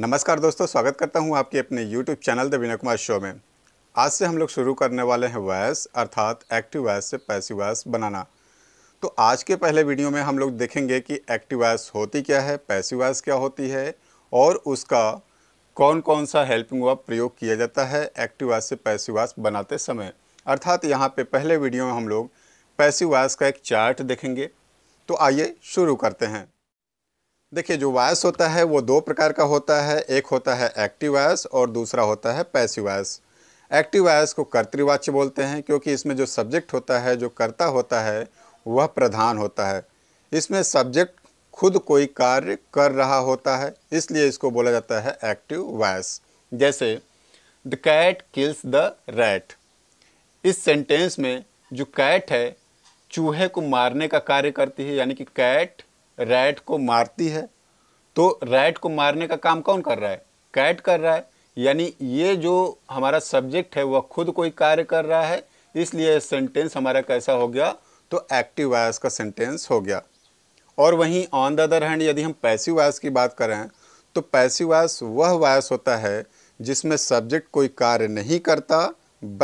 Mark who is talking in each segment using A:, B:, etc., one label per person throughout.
A: नमस्कार दोस्तों स्वागत करता हूं आपके अपने YouTube channel the Vinay Kumar show में आज से हम लोग शुरू करने वाले हैं वॉयस अर्थात एक्टिव वॉयस से पैसिव वॉयस बनाना तो आज के पहले वीडियो में हम लोग देखेंगे कि एक्टिव वॉयस होती क्या है पैसिव वॉयस क्या होती है और उसका कौन कौन सा हेल्पिंग वर्ब प्रयोग किया जाता है एक्टिव वॉयस से पैसिव वॉयस बनाते समय अर्थात यहाँ पर पहले वीडियो में हम लोग पैसिव वॉयस का एक चार्ट देखेंगे तो आइए शुरू करते हैं देखिए जो वायस होता है वो दो प्रकार का होता है एक होता है एक्टिव वायस और दूसरा होता है पैसिव वायस एक्टिव वायस को कर्तृवाच्य बोलते हैं क्योंकि इसमें जो सब्जेक्ट होता है जो कर्ता होता है वह प्रधान होता है इसमें सब्जेक्ट खुद कोई कार्य कर रहा होता है इसलिए इसको बोला जाता है एक्टिव वायस जैसे the cat kills the rat इस सेंटेंस में जो कैट है चूहे को मारने का कार्य करती है यानी कि कैट रैट को मारती है तो रैट को मारने का काम कौन कर रहा है कैट कर रहा है यानी ये जो हमारा सब्जेक्ट है वह खुद कोई कार्य कर रहा है इसलिए सेंटेंस हमारा कैसा हो गया तो एक्टिव वायस का सेंटेंस हो गया और वहीं ऑन द अदर हैंड यदि हम पैसिव वायस की बात करें तो पैसिव वायस वह वायस होता है जिसमें सब्जेक्ट कोई कार्य नहीं करता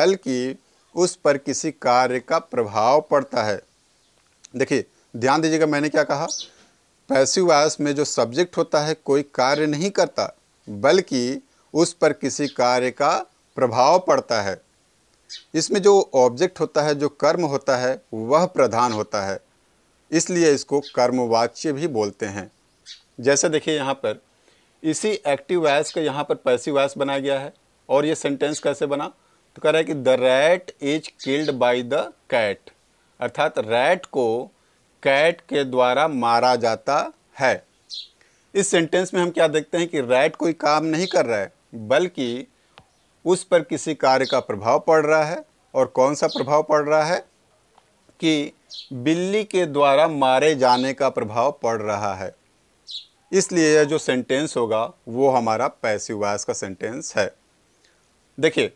A: बल्कि उस पर किसी कार्य का प्रभाव पड़ता है देखिए ध्यान दीजिएगा मैंने क्या कहा पैसिवास में जो सब्जेक्ट होता है कोई कार्य नहीं करता बल्कि उस पर किसी कार्य का प्रभाव पड़ता है इसमें जो ऑब्जेक्ट होता है जो कर्म होता है वह प्रधान होता है इसलिए इसको कर्मवाच्य भी बोलते हैं जैसे देखिए यहाँ पर इसी एक्टिव वायस का यहाँ पर पैसिव वायस बनाया गया है और ये सेंटेंस कैसे बना तो कह रहा है कि the rat is killed by the cat अर्थात रैट को कैट के द्वारा मारा जाता है इस सेंटेंस में हम क्या देखते हैं कि रैट कोई काम नहीं कर रहा है बल्कि उस पर किसी कार्य का प्रभाव पड़ रहा है और कौन सा प्रभाव पड़ रहा है कि बिल्ली के द्वारा मारे जाने का प्रभाव पड़ रहा है इसलिए यह जो सेंटेंस होगा वो हमारा पैसिव वॉइस का सेंटेंस है देखिए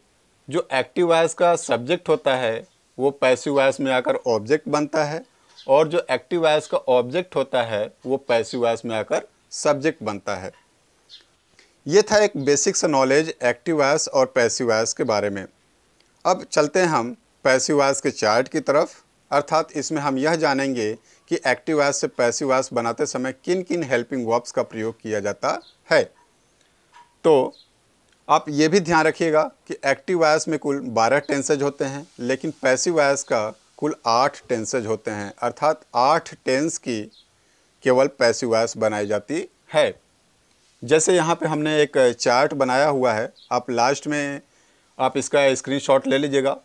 A: जो एक्टिव वॉइस का सब्जेक्ट होता है वो पैसिव वॉइस में आकर ऑब्जेक्ट बनता है और जो एक्टिव वॉइस का ऑब्जेक्ट होता है वो पैसिव वॉइस में आकर सब्जेक्ट बनता है ये था एक बेसिक सा नॉलेज एक्टिव वॉइस और पैसिव वॉइस के बारे में अब चलते हैं हम पैसिव वॉइस के चार्ट की तरफ अर्थात इसमें हम यह जानेंगे कि एक्टिव वॉइस से पैसिव वॉइस बनाते समय किन किन हेल्पिंग वर्ब्स का प्रयोग किया जाता है तो आप ये भी ध्यान रखिएगा कि एक्टिव वायस में कुल 12 टेंसेज होते हैं लेकिन पैसिव वायस का कुल आठ टेंसेज होते हैं अर्थात आठ टेंस की केवल पैसिव बनाई जाती है जैसे यहाँ पे हमने एक चार्ट बनाया हुआ है आप लास्ट में आप इसका स्क्रीनशॉट ले लीजिएगा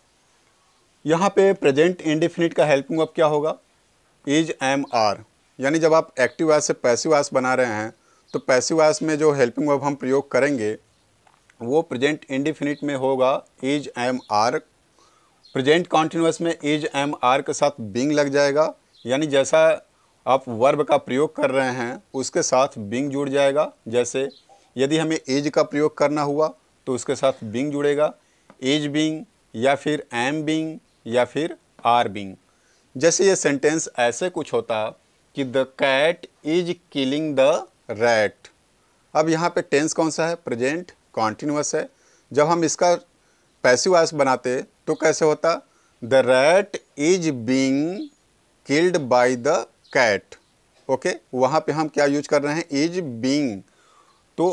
A: यहाँ पे प्रेजेंट इंडिफिनिट का हेल्पिंग अब क्या होगा इज एम आर यानी जब आप एक्टिव वॉइस से पैसिव वॉइस बना रहे हैं तो पैसिव वॉइस में जो हेल्पिंग अब हम प्रयोग करेंगे वो प्रेजेंट इंडिफिनिट में होगा is am are present continuous में इज एम आर के साथ बिंग लग जाएगा यानी जैसा आप वर्ब का प्रयोग कर रहे हैं उसके साथ बिंग जुड़ जाएगा जैसे यदि हमें एज का प्रयोग करना हुआ तो उसके साथ बिंग जुड़ेगा एज बिंग या फिर एम बिंग या फिर आर बिंग जैसे ये सेंटेंस ऐसे कुछ होता कि the cat is killing the rat अब यहाँ पे टेंस कौन सा है प्रेजेंट कॉन्टिन्यूस है जब हम इसका पैसिवास बनाते तो कैसे होता the rat is being killed by the cat okay वहाँ पे हम क्या यूज कर रहे हैं इज बींग तो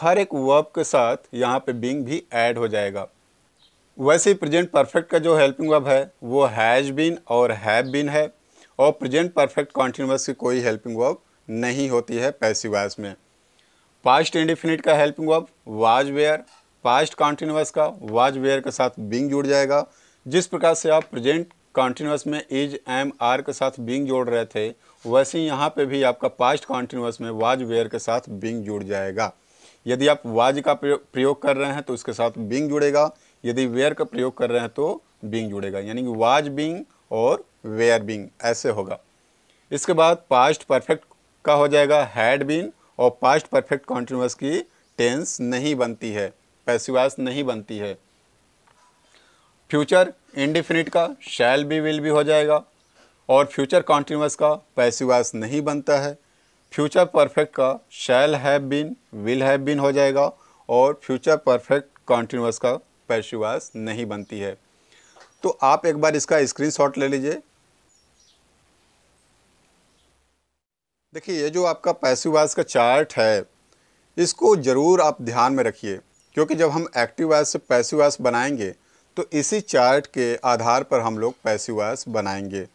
A: हर एक वर्ब के साथ यहाँ पे बींग भी ऐड हो जाएगा वैसे ही प्रेजेंट परफेक्ट का जो हेल्पिंग वर्ब है वो हैज़ बीन और हैव बीन है और प्रेजेंट परफेक्ट कॉन्टिन्यूस की कोई हेल्पिंग वर्ब नहीं होती है पैसिवास में पास्ट इंडिफिनिट का helping verb was were past continuous का वाज वेयर के साथ बिंग जुड़ जाएगा जिस प्रकार से आप प्रेजेंट कॉन्टिन्यूस में इज एम आर के साथ बिंग जोड़ रहे थे वैसे ही यहाँ पर भी आपका पास्ट कॉन्टिन्यूस में वाज वेयर के साथ बिंग जुड़ जाएगा यदि आप वाज का प्रयोग कर रहे हैं तो उसके साथ बिंग जुड़ेगा यदि वेयर का प्रयोग कर रहे हैं तो बिंग जुड़ेगा यानी कि वाज बिंग और वेयर बिंग ऐसे होगा इसके बाद पास्ट परफेक्ट का हो जाएगा हैड बीन और पास्ट परफेक्ट कॉन्टिन्यूस की टेंस नहीं बनती है पैसिवास नहीं बनती है फ्यूचर इंडिफिनिट का शैल भी विल भी हो जाएगा और फ्यूचर कॉन्टिन्यूस का पैसिवास नहीं बनता है फ्यूचर परफेक्ट का shall have been will have been हो जाएगा और फ्यूचर परफेक्ट कॉन्टिन्यूस का पैसिवास नहीं बनती है तो आप एक बार इसका स्क्रीनशॉट ले लीजिए देखिए ये जो आपका पैसिवास का चार्ट है इसको ज़रूर आप ध्यान में रखिए क्योंकि जब हम एक्टिव आयस से पैसिव आयस बनाएंगे तो इसी चार्ट के आधार पर हम लोग पैसिव आयस बनाएंगे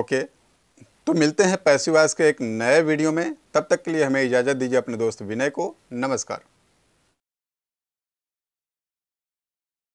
A: ओके तो मिलते हैं पैसिव आयस के एक नए वीडियो में तब तक के लिए हमें इजाज़त दीजिए अपने दोस्त विनय को नमस्कार